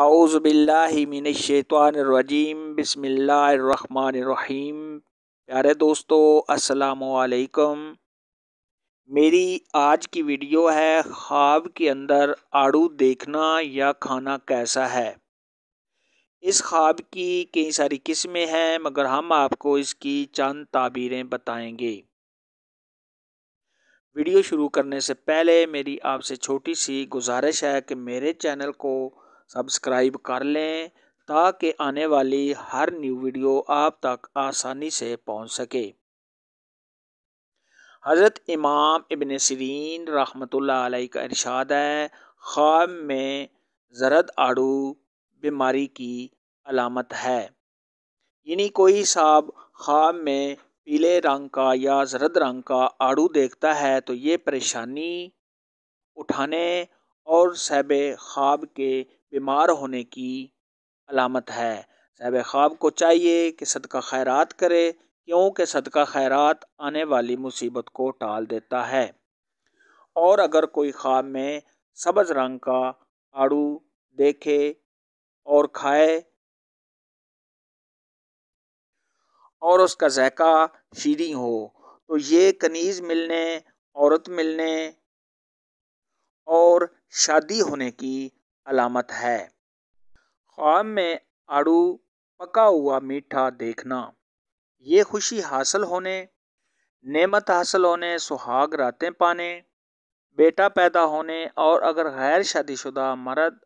आउज़बिल्लिमिनशैतवानरजीम रहीम प्यारे दोस्तों असलकम मेरी आज की वीडियो है ख्वाब के अंदर आड़ू देखना या खाना कैसा है इस ख्वाब की कई सारी किस्में हैं मगर हम आपको इसकी चंद ताबीरें बताएंगे वीडियो शुरू करने से पहले मेरी आपसे छोटी सी गुजारिश है कि मेरे चैनल को सब्सक्राइब कर लें ताकि आने वाली हर न्यू वीडियो आप तक आसानी से पहुंच सके हज़रत इमाम इबन सरीन रहमतुल्लाह अलैह का इरशाद है ख्वाब में जरद आड़ू बीमारी की अलामत है यानी कोई साहब ख्वाब में पीले रंग का या जरद रंग का आड़ू देखता है तो ये परेशानी उठाने और सैब ख्वाब के बीमार होने की अलामत है साहब ख्वाब को चाहिए कि सदका खैरात करे क्योंकि सदका खैरात आने वाली मुसीबत को टाल देता है और अगर कोई ख्वाब में सब्ज रंग का आड़ू देखे और खाए और उसका जैक़ा शीरी हो तो ये कनीज मिलने औरत मिलने और शादी होने की अलामत है ख्वाब में आड़ू पका हुआ मीठा देखना ये खुशी हासिल होने नेमत हासिल होने सुहाग रातें पाने बेटा पैदा होने और अगर गैर शादीशुदा मर्द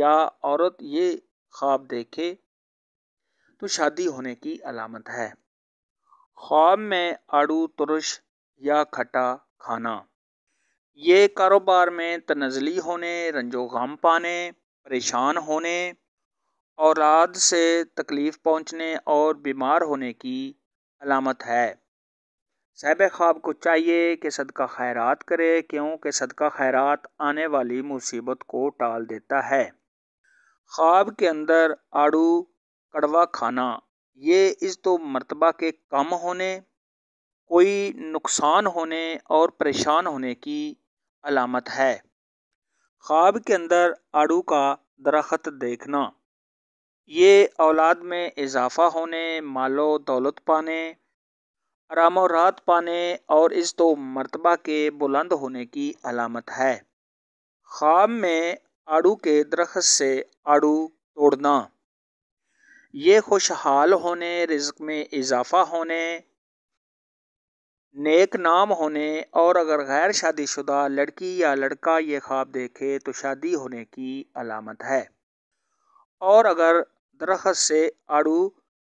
या औरत ये ख्वाब देखे तो शादी होने की अलामत है ख्वाब में आड़ू तुरश या खट्टा खाना ये कारोबार में तनजली होने रंजो गम पाने परेशान होने औलाद से तकलीफ़ पहुँचने और बीमार होने की अलामत है साहब ख़्वाब को चाहिए कि सदका खैरात करे क्योंकि सदका खैरात आने वाली मुसीबत को टाल देता है ख्वाब के अंदर आड़ू कड़वा खाना ये इस तो मरतबा के कम होने कोई नुकसान होने और परेशान होने की अलामत है ख्वाब के अंदर आड़ू का दरख्त देखना ये औलाद में इजाफा होने मालो दौलत पाने आराम और रात पाने और इस दो मरतबा के बुलंद होने की अलामत है ख्वाब में आड़ू के दरख्त से आड़ू तोड़ना ये खुशहाल होने रिज्क में इजाफा होने नेक नाम होने और अगर गैर शादीशुदा लड़की या लड़का ये ख्वाब देखे तो शादी होने की अलामत है और अगर दरख्त से आड़ू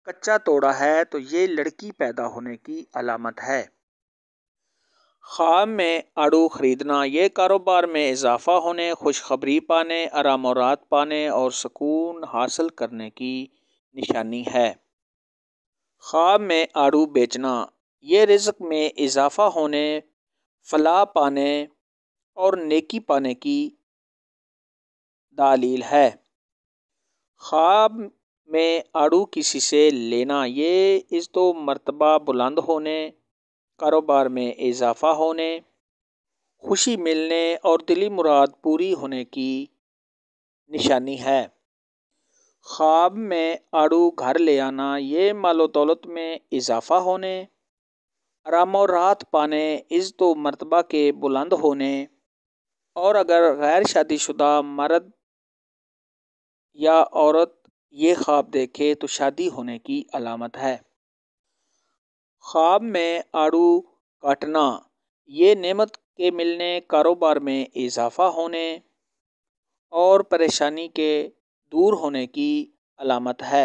कच्चा तोड़ा है तो ये लड़की पैदा होने की अलामत है ख़्वाब में आड़ू ख़रीदना ये कारोबार में इजाफ़ा होने खुशखबरी पाने आराम और रात पाने और सुकून हासिल करने की निशानी है ख्वाब में आड़ू बेचना ये रिज्क में इजाफ़ा होने फलाह पाने और नेकी पाने की दालील है ख्वाब में आड़ू किसी से लेना ये इस तो मरतबा बुलंद होने कारोबार में इजाफ़ा होने खुशी मिलने और दिली मुराद पूरी होने की निशानी है ख्वाब में आड़ू घर ले आना ये मालो दौलत में इजाफ़ा होने आराम और रात पाने इज़्ज़त तो मरतबा के बुलंद होने और अगर गैर शादीशुदा मर्द या औरत ये ख्वाब देखे तो शादी होने की अलामत है ख्वाब में आड़ू काटना ये नेमत के मिलने कारोबार में इजाफा होने और परेशानी के दूर होने की अलामत है